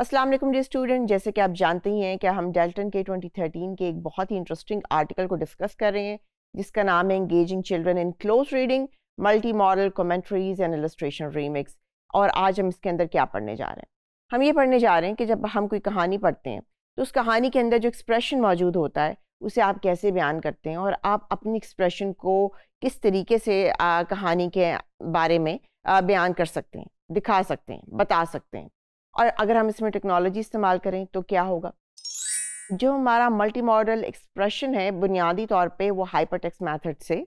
अस्सलाम वालेकुम dear student जैसे कि आप जानते ही हैं कि हम डेल्टन के 2013 के एक बहुत ही इंटरेस्टिंग आर्टिकल को डिस्कस कर रहे हैं जिसका नाम है engaging children in close reading multi modal commentaries and illustration remix और आज हम इसके अंदर क्या पढ़ने जा रहे हैं हम ये पढ़ने जा रहे हैं कि जब हम कोई कहानी पढ़ते हैं तो उस कहानी के अंदर जो एक्सप्रेशन मौजूद होता है उसे आप कैसे बयान करते हैं और आप अपने एक्सप्रेशन को किस तरीके से आ, कहानी के बारे में आ, बयान कर सकते हैं दिखा सकते हैं बता सकते हैं और अगर हम इसमें टेक्नोलॉजी इस्तेमाल करें तो क्या होगा जो हमारा मल्टी मॉडल एक्सप्रेशन है बुनियादी तौर पे वो टेक्स मैथड से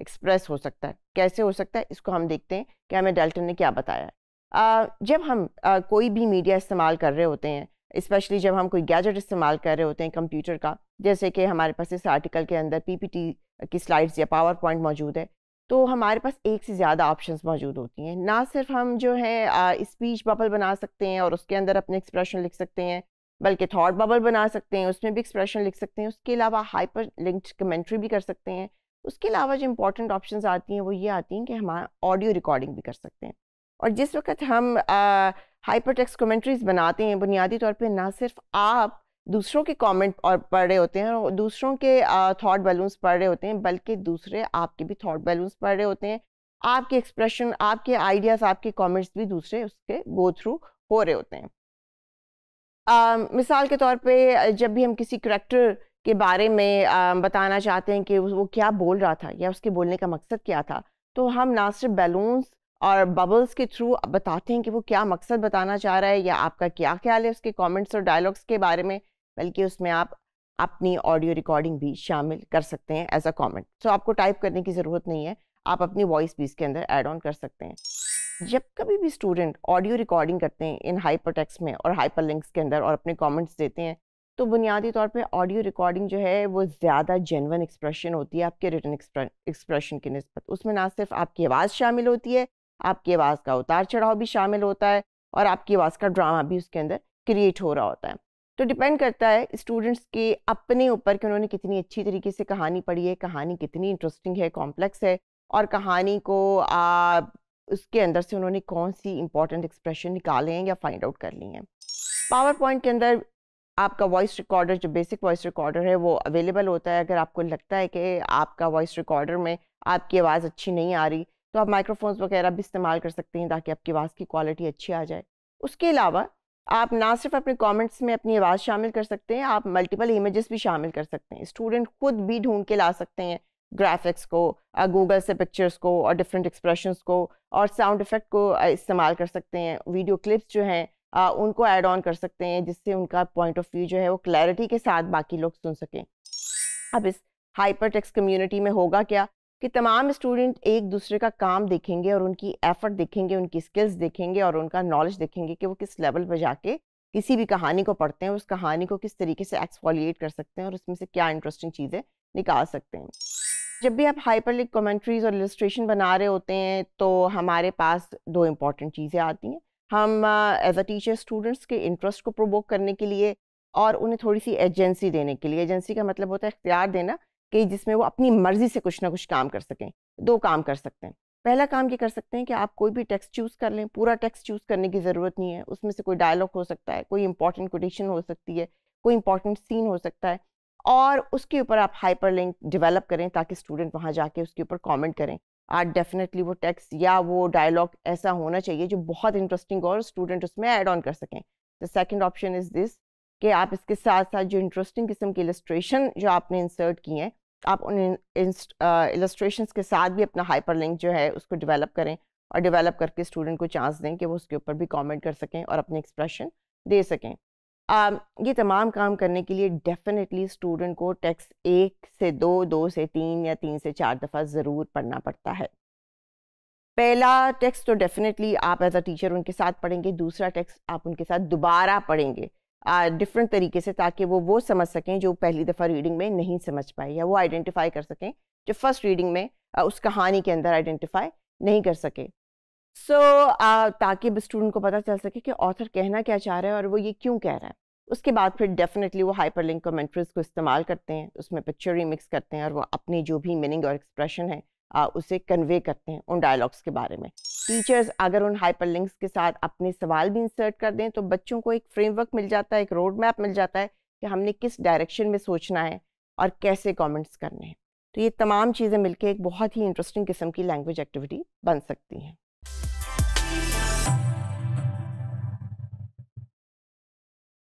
एक्सप्रेस हो सकता है कैसे हो सकता है इसको हम देखते हैं कि हमें डेल्टन ने क्या बताया आ, जब हम आ, कोई भी मीडिया इस्तेमाल कर रहे होते हैं इस्पेशली जब हम कोई गैजेट इस्तेमाल कर रहे होते हैं कंप्यूटर का जैसे कि हमारे पास इस आर्टिकल के अंदर पीपीटी की स्लाइड्स या पावर पॉइंट मौजूद है तो हमारे पास एक से ज़्यादा ऑप्शंस मौजूद होती हैं ना सिर्फ हम जो है स्पीच बबल बना सकते हैं और उसके अंदर अपने एक्सप्रेशन लिख सकते हैं बल्कि थॉट बबल बना सकते हैं उसमें भी एक्सप्रेशन लिख सकते हैं उसके अलावा हाइपर लिंक्ड कमेंट्री भी कर सकते हैं उसके अलावा जो इंपॉर्टेंट ऑप्शंस आती हैं वो ये आती हैं कि हम ऑडियो रिकॉर्डिंग भी कर सकते हैं और जिस वक्त हम हाइपर टेक्स कमेंट्रीज बनाते हैं बुनियादी तौर पर ना सिर्फ आप दूसरों के कमेंट और पढ़ रहे होते हैं दूसरों के थॉट बैलून्स पढ़ रहे होते हैं बल्कि दूसरे आपके भी थॉट बैलून्स पढ़ रहे होते हैं आपके एक्सप्रेशन आपके आइडियाज़ आपके कमेंट्स भी दूसरे उसके गो थ्रू हो रहे होते हैं आ, मिसाल के तौर पे जब भी हम किसी करेक्टर के बारे में आ, बताना चाहते हैं कि वो क्या बोल रहा था या उसके बोलने का मकसद क्या था तो हम ना सिर्फ बैलून्स और बबल्स के थ्रू बताते हैं कि वो क्या मकसद बताना चाह रहा है या आपका क्या ख्याल है उसके कमेंट्स और डायलॉग्स के बारे में बल्कि उसमें आप अपनी ऑडियो रिकॉर्डिंग भी शामिल कर सकते हैं एज अ कॉमेंट सो आपको टाइप करने की ज़रूरत नहीं है आप अपनी वॉइस भी इसके अंदर एड ऑन कर सकते हैं जब कभी भी स्टूडेंट ऑडियो रिकॉर्डिंग करते हैं इन हाइपर में और हाइपर लिंक्स के अंदर और अपने कॉमेंट्स देते हैं तो बुनियादी तौर पे ऑडियो रिकॉर्डिंग जो है वो ज़्यादा जेनवन एक्सप्रेशन होती है आपके रिटर्न एक्सप्रेशन की नस्बत उसमें ना सिर्फ आपकी आवाज़ शामिल होती है आपकी आवाज़ का उतार चढ़ाव भी शामिल होता है और आपकी आवाज़ का ड्रामा भी उसके अंदर क्रिएट हो रहा होता है तो डिपेंड करता है स्टूडेंट्स के अपने ऊपर कि उन्होंने कितनी अच्छी तरीके से कहानी पढ़ी है कहानी कितनी इंटरेस्टिंग है कॉम्प्लेक्स है और कहानी को आ, उसके अंदर से उन्होंने कौन सी इंपॉर्टेंट एक्सप्रेशन निकाले हैं या फाइंड आउट कर ली हैं पावर पॉइंट के अंदर आपका वॉइस रिकॉर्डर जो बेसिक वॉइस रिकॉर्डर है वो अवेलेबल होता है अगर आपको लगता है कि आपका वॉइस रिकॉर्डर में आपकी आवाज़ अच्छी नहीं आ रही तो आप माइक्रोफोन्स वगैरह भी इस्तेमाल कर सकते हैं ताकि आपकी आवाज़ की क्वालिटी अच्छी आ जाए उसके अलावा आप ना सिर्फ अपने कमेंट्स में अपनी आवाज़ शामिल कर सकते हैं आप मल्टीपल इमेजेस भी शामिल कर सकते हैं स्टूडेंट खुद भी ढूंढ के ला सकते हैं ग्राफिक्स को गूगल से पिक्चर्स को और डिफरेंट एक्सप्रेशंस को और साउंड इफ़ेक्ट को इस्तेमाल कर सकते हैं वीडियो क्लिप्स जो हैं उनको ऐड ऑन कर सकते हैं जिससे उनका पॉइंट ऑफ व्यू जो है वो क्लैरिटी के साथ बाकी लोग सुन सकें अब इस हाइपर टेक्स कम्यूनिटी में होगा क्या कि तमाम स्टूडेंट एक दूसरे का काम देखेंगे और उनकी एफर्ट देखेंगे उनकी स्किल्स देखेंगे और उनका नॉलेज देखेंगे कि वो किस लेवल पर जाके किसी भी कहानी को पढ़ते हैं उस कहानी को किस तरीके से एक्सपोलिएट कर सकते हैं और उसमें से क्या इंटरेस्टिंग चीज़ें निकाल सकते हैं जब भी आप हाइपरलिंक कमेंट्रीज और इलस्ट्रेशन बना रहे होते हैं तो हमारे पास दो इम्पॉर्टेंट चीज़ें आती हैं हम एज अ टीचर स्टूडेंट्स के इंटरेस्ट को प्रोवोक करने के लिए और उन्हें थोड़ी सी एजेंसी देने के लिए एजेंसी का मतलब होता है इख्तियार देना कि जिसमें वो अपनी मर्ज़ी से कुछ ना कुछ काम कर सकें दो काम कर सकते हैं पहला काम ये कर सकते हैं कि आप कोई भी टेक्स्ट चूज़ कर लें पूरा टेक्स्ट चूज़ करने की ज़रूरत नहीं है उसमें से कोई डायलॉग हो सकता है कोई इंपॉर्टेंट कोटेशन हो सकती है कोई इंपॉर्टेंट सीन हो सकता है और उसके ऊपर आप हाइपर लिंक डिवेलप करें ताकि स्टूडेंट वहाँ जाके उसके ऊपर कॉमेंट करें आज डेफिनेटली वो टेक्स्ट या वो डायलॉग ऐसा होना चाहिए जो बहुत इंटरेस्टिंग और स्टूडेंट उसमें ऐड ऑन कर सकें the second option is this कि आप इसके साथ साथ जो इंटरेस्टिंग किस्म के इलस्ट्रेशन जो आपने इंसर्ट किए हैं आप उन इलस्ट्रेशंस के साथ भी अपना हाइपरलिंक जो है उसको डेवलप करें और डेवलप करके स्टूडेंट को चांस दें कि वो उसके ऊपर भी कमेंट कर सकें और अपने एक्सप्रेशन दे सकें आ, ये तमाम काम करने के लिए डेफिनेटली स्टूडेंट को टेक्स्ट एक से दो दो से तीन या तीन से चार दफ़ा ज़रूर पढ़ना पड़ता है पहला टेक्स्ट तो डेफिनेटली आप एज अ टीचर उनके साथ पढ़ेंगे दूसरा टेक्स्ट आप उनके साथ दोबारा पढ़ेंगे डिफरेंट तरीके से ताकि वो वो समझ सकें जो पहली दफ़ा रीडिंग में नहीं समझ पाए या वो आइडेंटिफाई कर सकें जो फर्स्ट रीडिंग में आ, उस कहानी के अंदर आइडेंटिफाई नहीं कर सके सो so, ताकि स्टूडेंट को पता चल सके कि ऑथर कहना क्या चाह रहा है और वो ये क्यों कह रहा है उसके बाद फिर डेफिनेटली वो हाइपर लिंक कमेंट्रीज को इस्तेमाल करते हैं उसमें पिक्चर रिमिक्स मिक्स करते हैं और वो अपनी जो भी मीनिंग और एक्सप्रेशन है उसे कन्वे करते हैं उन डायलॉग्स के बारे में टीचर्स अगर उन हाइपरलिंक्स के साथ अपने सवाल भी इंसर्ट कर दें तो बच्चों को एक फ्रेमवर्क मिल जाता है एक रोड मैप मिल जाता है कि हमने किस डायरेक्शन में सोचना है और कैसे कमेंट्स करने हैं तो ये तमाम चीज़ें मिलकर एक बहुत ही इंटरेस्टिंग किस्म की लैंग्वेज एक्टिविटी बन सकती हैं